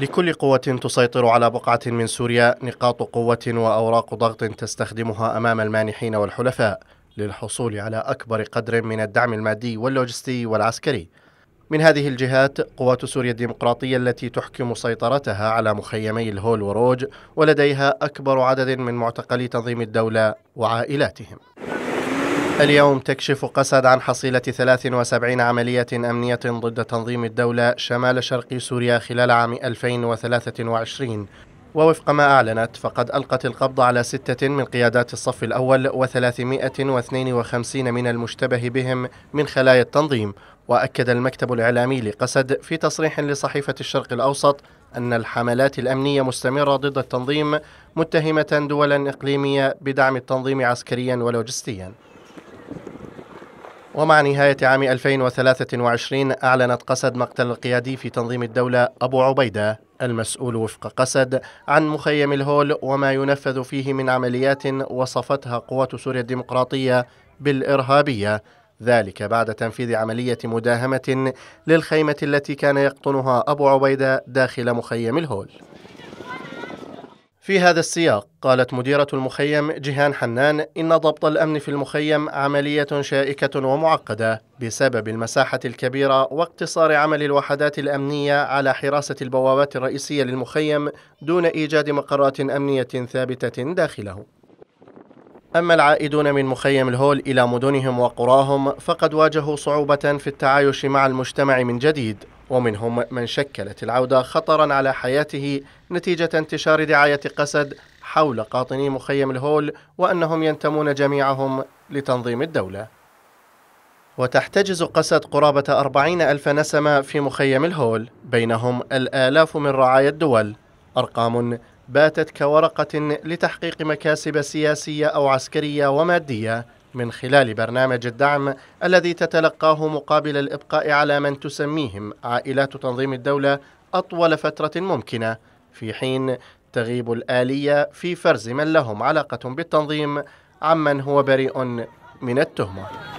لكل قوة تسيطر على بقعة من سوريا نقاط قوة وأوراق ضغط تستخدمها أمام المانحين والحلفاء للحصول على أكبر قدر من الدعم المادي واللوجستي والعسكري. من هذه الجهات قوات سوريا الديمقراطية التي تحكم سيطرتها على مخيمي الهول وروج ولديها أكبر عدد من معتقلي تنظيم الدولة وعائلاتهم. اليوم تكشف قسد عن حصيلة 73 عملية أمنية ضد تنظيم الدولة شمال شرق سوريا خلال عام 2023 ووفق ما أعلنت فقد ألقت القبض على ستة من قيادات الصف الأول و352 من المشتبه بهم من خلايا التنظيم وأكد المكتب الإعلامي لقسد في تصريح لصحيفة الشرق الأوسط أن الحملات الأمنية مستمرة ضد التنظيم متهمة دولا إقليمية بدعم التنظيم عسكريا ولوجستيا ومع نهاية عام 2023 أعلنت قسد مقتل القيادي في تنظيم الدولة أبو عبيدة المسؤول وفق قسد عن مخيم الهول وما ينفذ فيه من عمليات وصفتها قوات سوريا الديمقراطية بالإرهابية ذلك بعد تنفيذ عملية مداهمة للخيمة التي كان يقطنها أبو عبيدة داخل مخيم الهول في هذا السياق قالت مديرة المخيم جيهان حنان إن ضبط الأمن في المخيم عملية شائكة ومعقدة بسبب المساحة الكبيرة واقتصار عمل الوحدات الأمنية على حراسة البوابات الرئيسية للمخيم دون إيجاد مقرات أمنية ثابتة داخله. أما العائدون من مخيم الهول إلى مدنهم وقراهم فقد واجهوا صعوبة في التعايش مع المجتمع من جديد ومنهم من شكلت العودة خطرا على حياته نتيجة انتشار دعاية قسد حول قاطني مخيم الهول وأنهم ينتمون جميعهم لتنظيم الدولة وتحتجز قسد قرابة أربعين ألف نسمة في مخيم الهول بينهم الآلاف من رعايا الدول أرقام باتت كورقة لتحقيق مكاسب سياسية أو عسكرية ومادية من خلال برنامج الدعم الذي تتلقاه مقابل الإبقاء على من تسميهم عائلات تنظيم الدولة أطول فترة ممكنة في حين تغيب الآلية في فرز من لهم علاقة بالتنظيم عمن هو بريء من التهمة